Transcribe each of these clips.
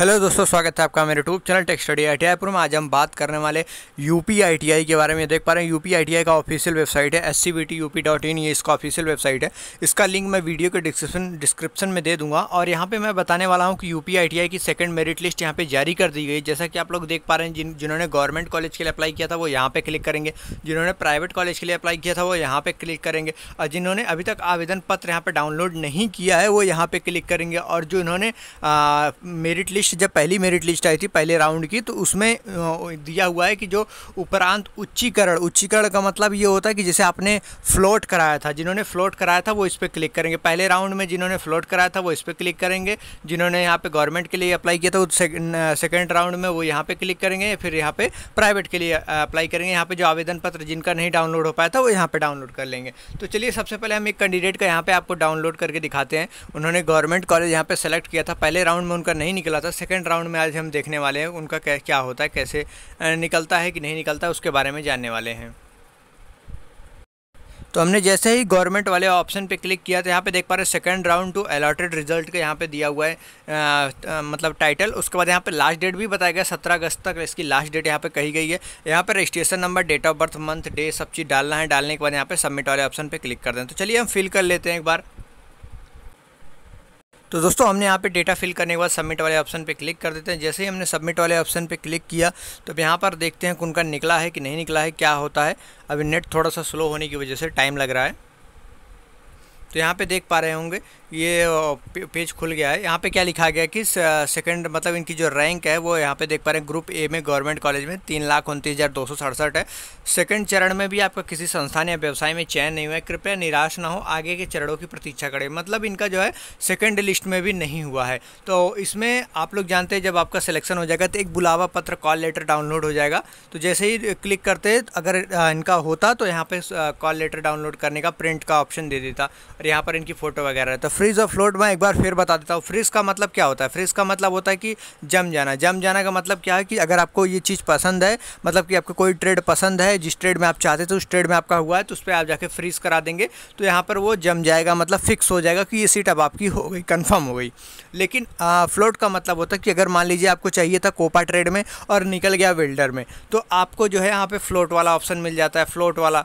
hello दोस्तों स्वागत है आपका मेरे YouTube channel techs study I में आज हम बात करने वाले यूपी आईटीआई के बारे में देख पा रहे हैं यूपी आईटीआई का ऑफिशियल वेबसाइट है एस ये इसका ऑफिशियल वेबसाइट है इसका लिंक मैं वीडियो के डिस्क्रिप्शन डिस्क्रिप्शन में दे दूंगा और यहाँ पे मैं बताने वाला हूँ कि यूपी आई की सेकंड मेरिट लिस्ट यहाँ पर जारी कर दी गई जैसा कि आप लोग देख पा रहे हैं जिन जिन्होंने गवर्नमेंट कॉलेज के लिए अप्लाई किया था वो यहाँ पर क्लिक करेंगे जिन्होंने प्राइवेट कॉलेज के लिए अप्लाई किया था वो यहाँ पर क्लिक करेंगे और जिन्होंने अभी तक आवेदन पत्र यहाँ पर डाउनलोड नहीं किया है वो यहाँ पर क्लिक करेंगे और जो इन्होंने मेरिट लिस्ट लिस्ट जब पहली मेरिट लिस्ट आई थी पहले राउंड की तो उसमें दिया हुआ है कि जो उपरांत उच्चीकरण उच्चीकरण का मतलब ये होता है कि जैसे आपने फ्लोट कराया था जिन्होंने फ्लोट कराया था वो इस पर क्लिक करेंगे पहले राउंड में जिन्होंने फ्लोट कराया था वो इस पर क्लिक करेंगे जिन्होंने यहाँ पर गवर्नमेंट के लिए अप्लाई किया था वो सेकेंड राउंड में वो यहाँ पर क्लिक करेंगे फिर यहाँ पर प्राइवेट के लिए अप्लाई करेंगे यहाँ पर जो आवेदन पत्र जिनका नहीं डाउनलोड हो पाया था वो यहाँ पर डाउनलोड कर लेंगे तो चलिए सबसे पहले हम एक कैंडिडेट का यहाँ पर आपको डाउनलोड करके दिखाते हैं उन्होंने गवर्नमेंट कॉलेज यहाँ पर सेलेक्ट किया था पहले राउंड में उनका नहीं निकला था तो सेकेंड राउंड में आज हम देखने वाले हैं उनका क्या होता है कैसे निकलता है कि नहीं निकलता है उसके बारे में जानने वाले हैं तो हमने जैसे ही गवर्नमेंट वाले ऑप्शन पे क्लिक किया तो यहाँ पे देख पा रहे second round two allotted result के यहाँ पे दिया हुआ है आ, आ, मतलब टाइटल उसके बाद यहाँ पे लास्ट डेट भी बताया गया सत्रह अगस्त तक इसकी लास्ट डेट यहाँ पे कही गई है यहाँ पे registration number date of birth month day सब चीज़ डालना है डालने के बाद यहाँ पर सबमिट वाले ऑप्शन पर क्लिक कर दें तो चलिए हम फिल कर लेते हैं एक बार तो दोस्तों हमने यहाँ पे डेटा फिल करने के बाद सबमिट वाले ऑप्शन पे क्लिक कर देते हैं जैसे ही हमने सबमिट वाले ऑप्शन पे क्लिक किया तो अब यहाँ पर देखते हैं कि उनका निकला है कि नहीं निकला है क्या होता है अभी नेट थोड़ा सा स्लो होने की वजह से टाइम लग रहा है तो यहाँ पे देख पा रहे होंगे ये पेज खुल गया है यहाँ पे क्या लिखा गया कि सेकंड मतलब इनकी जो रैंक है वो यहाँ पे देख पा रहे हैं ग्रुप ए में गवर्नमेंट कॉलेज में तीन लाख उनतीस हज़ार दो सौ सड़सठ है सेकंड चरण में भी आपका किसी संस्थान या व्यवसाय में चयन नहीं हुआ है कृपया निराश ना हो आगे के चरणों की प्रतीक्षा करें मतलब इनका जो है सेकेंड लिस्ट में भी नहीं हुआ है तो इसमें आप लोग जानते हैं जब आपका सिलेक्शन हो जाएगा तो एक बुलावा पत्र कॉल लेटर डाउनलोड हो जाएगा तो जैसे ही क्लिक करते अगर इनका होता तो यहाँ पर कॉल लेटर डाउनलोड करने का प्रिंट का ऑप्शन दे देता और यहाँ पर इनकी फ़ोटो वगैरह है तो फ्रीज और फ्लोट मैं एक बार फिर बता देता हूँ फ्रीज का मतलब क्या होता है फ्रीज का मतलब होता है कि जम जाना जम जाना का मतलब क्या है कि अगर आपको ये चीज़ पसंद है मतलब कि आपको कोई ट्रेड पसंद है जिस ट्रेड में आप चाहते थे तो उस ट्रेड में आपका हुआ है तो उस पर आप जाके फ्रीज करा देंगे तो यहाँ पर वो जम जाएगा मतलब फिक्स हो जाएगा कि ये सीट अब आपकी हो गई कन्फर्म हो गई लेकिन फ्लोट का मतलब होता है कि अगर मान लीजिए आपको चाहिए था कोपा ट्रेड में और निकल गया वेल्डर में तो आपको जो है यहाँ पर फ्लोट वाला ऑप्शन मिल जाता है फ्लोट वाला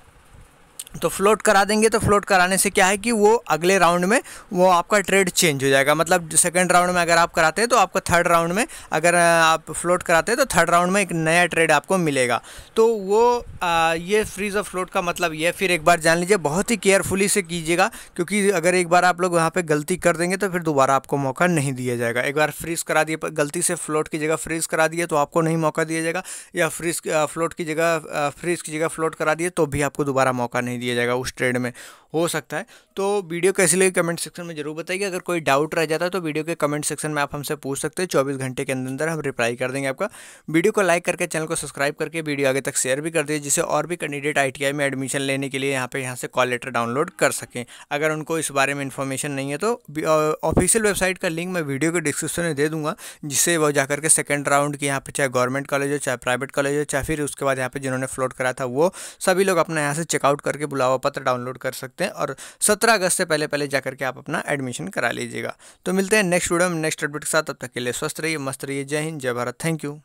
तो फ्लोट करा देंगे तो फ्लोट कराने से क्या है कि वो अगले राउंड में वो आपका ट्रेड चेंज हो जाएगा मतलब सेकंड राउंड में अगर आप कराते हैं तो आपका थर्ड राउंड में अगर आप फ्लोट कराते हैं तो थर्ड राउंड में एक नया ट्रेड आपको मिलेगा तो वो आ, ये फ्रीज ऑफ फ्लोट का मतलब ये फिर एक बार जान लीजिए बहुत ही केयरफुली से कीजिएगा क्योंकि अगर एक बार आप लोग वहाँ पर गलती कर देंगे तो फिर दोबारा आपको मौका नहीं दिया जाएगा एक बार फ्रीज़ करा दिए गलती से फ्लोट की जगह फ्रीज़ करा दिए तो आपको नहीं मौका दिया जाएगा या फ्रीज फ्लोट की जगह फ्रीज़ की जगह फ्लोट करा दिए तो भी आपको दोबारा मौका नहीं दिया जाएगा उस ट्रेड में हो सकता है तो वीडियो कैसी लगी कमेंट सेक्शन में जरूर बताइए अगर कोई डाउट रह जाता है तो वीडियो के कमेंट सेक्शन में आप हमसे पूछ सकते हैं चौबीस घंटे के अंदर अंदर हम रिप्लाई कर देंगे आपका वीडियो को लाइक करके चैनल को सब्सक्राइब करके वीडियो आगे तक शेयर भी कर दीजिए जिससे और भी कैंडिडेट आई में एडमिशन लेने के लिए यहाँ पर यहाँ से कॉल लेटर डाउनलोड कर सकें अगर उनको इस बारे में इन्फॉर्मेशन नहीं है तो ऑफिशियल वेबसाइट का लिंक मैं वीडियो के डिस्क्रिप्शन में दे दूँगा जिससे वो जाकर के सेकेंड राउंड की यहाँ पर चाहे गवर्नमेंट कॉलेज हो चाहे प्राइवेट कॉलेज हो चाहे फिर उसके बाद यहाँ पर जिन्होंने फ्लोट करा था वो सभी लोग अपना यहाँ से चेकआउट करके बुलावा पत्र डाउनलोड कर सकते हैं और सत्रह अगस्त से पहले पहले जाकर के आप अपना एडमिशन करा लीजिएगा तो मिलते हैं नेक्स्ट वीडियो में नेक्स्ट अपडेट के साथ तब तक के लिए स्वस्थ रहिए मस्त रहिए जय हिंद जय भारत थैंक यू